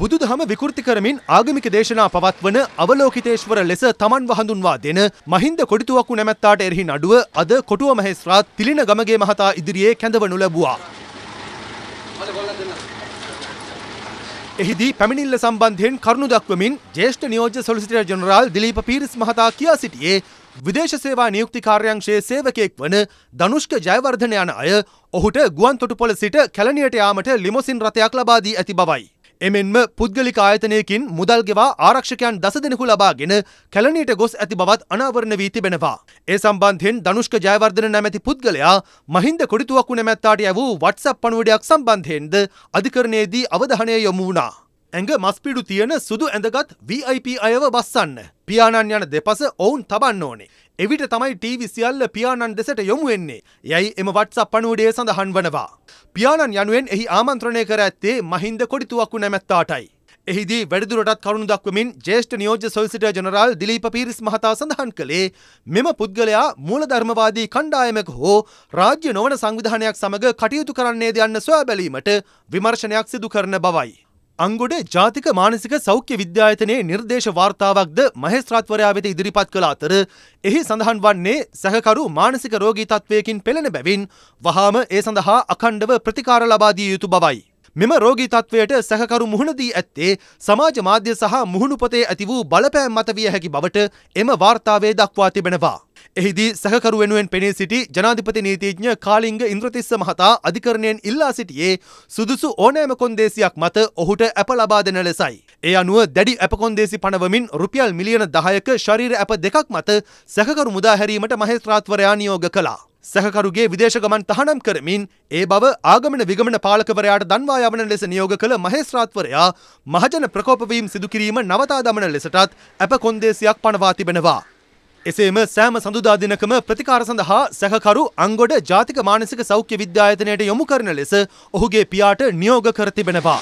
බුදුදහම විකෘති කරමින් ආගමික දේශනා පවත්වන අවලෝකිතේශ්වර ලෙස තමන්ව හඳුන්වා දෙන මහින්ද කොටිතුවක්කු නැමැත්තාට එරෙහි නඩුව අද කොටුව මහේස්ත්‍රාත් තිලින ගමගේ මහතා ඉදිරියේ කැඳවනු ලැබුවා. එහිදී පැමිණිල්ල සම්බන්ධයෙන් කරුණු දක්වමින් ජේෂ්ඨ නියෝජ්‍ය සොලිසිටර් ජෙනරාල් දිලීප පීරිස් මහතා කියා සිටියේ විදේශ සේවා නියුක්ති කාර්යංශයේ සේවකයෙක් වන ධනුෂ්ක ජයවර්ධන යන අය ඔහුට ගුවන්තොටුපොළ සිට කැලණියට යාමට ලිමොසින් රථයක් ලබා දී ඇති බවයි. එමෙන්ම පුද්ගලික ආයතනයකින් මුදල් ගෙවා ආරක්ෂකයන් දස දෙනෙකු ලබාගෙන කැලණියට ගොස් ඇති බවත් අනාවරණ වී තිබෙනවා. ඒ සම්බන්ධයෙන් ධනුෂ්ක ජයවර්ධන නැමැති පුද්ගලයා මහින්ද කොඩිතුවක්කු නැමැත්තාට ඇවූ WhatsApp පණුවඩයක් සම්බන්ධයෙන්ද අධිකරණයේදී අවධානය යොමු වුණා. ඇඟ මස්පිඩු තියෙන සුදු ඇඳගත් VIP අයව බස්සන්න. පියාණන් යන දෙපස ඔවුන් තබන්න ඕනේ. එවිට තමයි ටීවි සියල්ල පියාණන් දෙසට යොමු වෙන්නේ. යයි එම WhatsApp පණුවඩේ සඳහන් වනවා. පියාණන් යනුවෙන් එහි ආමන්ත්‍රණය කර ඇත්තේ මහින්ද කොඩිතුවක්කු නැමැත්තාටයි. එහිදී වැඩිදුරටත් කරුණු දක්වමින් ජේෂ්ඨ නියෝජ්‍ය සොලිසිටර් ජෙනරාල් දිලීප පීරිස් මහතා සඳහන් කළේ මෙම පුද්ගලයා මූලධර්මවාදී කණ්ඩායමක හෝ රාජ්‍ය නොවන සංවිධානයක් සමග කටයුතු කරන්නේද යන්න සොයා බැලීමට විමර්ශනයක් සිදු කරන බවයි. අංගොඩ ජාතික මානසික සෞඛ්‍ය විද්‍යායතනයේ නිර්දේශ වාර්තාවක්ද මහෙස්ත්‍රාත්වරයා වෙත ඉදිරිපත් කළ අතර එහි සඳහන් වන්නේ සැකකරු මානසික රෝගී තත්ත්වයකින් පෙළෙන බැවින් වහාම ඒ සඳහා අඛණ්ඩව ප්‍රතිකාර ලබා දිය යුතු බවයි. මෙම රෝගී තත්ත්වයට සැකකරු මුහුණදී ඇත්තේ සමාජ මාධ්‍ය සහ මුහුණුපතේ ඇති වූ බලපෑම් මත විය හැකි බවට එම වාර්තාවේ දක්වා තිබෙනවා. එහිදී සැකකරු වෙනුවෙන් පෙනී සිටි ජනාධිපති නීතිඥ කාලිංග ඉන්ද්‍රතිස්ස මහතා අධිකරණයෙන් ඉල්ලා සිටියේ සුදුසු ඕනෑම කොන්දේසියක් මත ඔහුට ඇප ලබා දෙන ලෙසයි. ඒ අනුව දැඩි ඇප කොන්දේසි පනවමින් රුපියල් මිලියන 10ක ශරීර ඇප දෙකක් මත සැකකරු මුදා හැරීමට මහේස්ත්‍රාත්වරයා නියෝග කළා. සැකකරුගේ විදේශ ගමන් තහනම් කරමින් ඒ බව ආගමන විගමන පාලකවරයාට දන්වා යවන ලෙස නියෝග කළ මහේස්ත්‍රාත්වරයා මහජන ප්‍රකෝපවීම් සිදුකිරීම නවතා දමන ලෙසටත් ඇප කොන්දේසියක් පනවා තිබෙනවා. එසේම සෑම සඳුදා දිනකම ප්‍රතිකාර සඳහා සැකකරු අංගොඩ ජාතික මානසික සෞඛ්‍ය විද්‍යායතනයට යොමු කරන ලෙස ඔහුගේ පියාට නියෝග කර තිබෙනවා.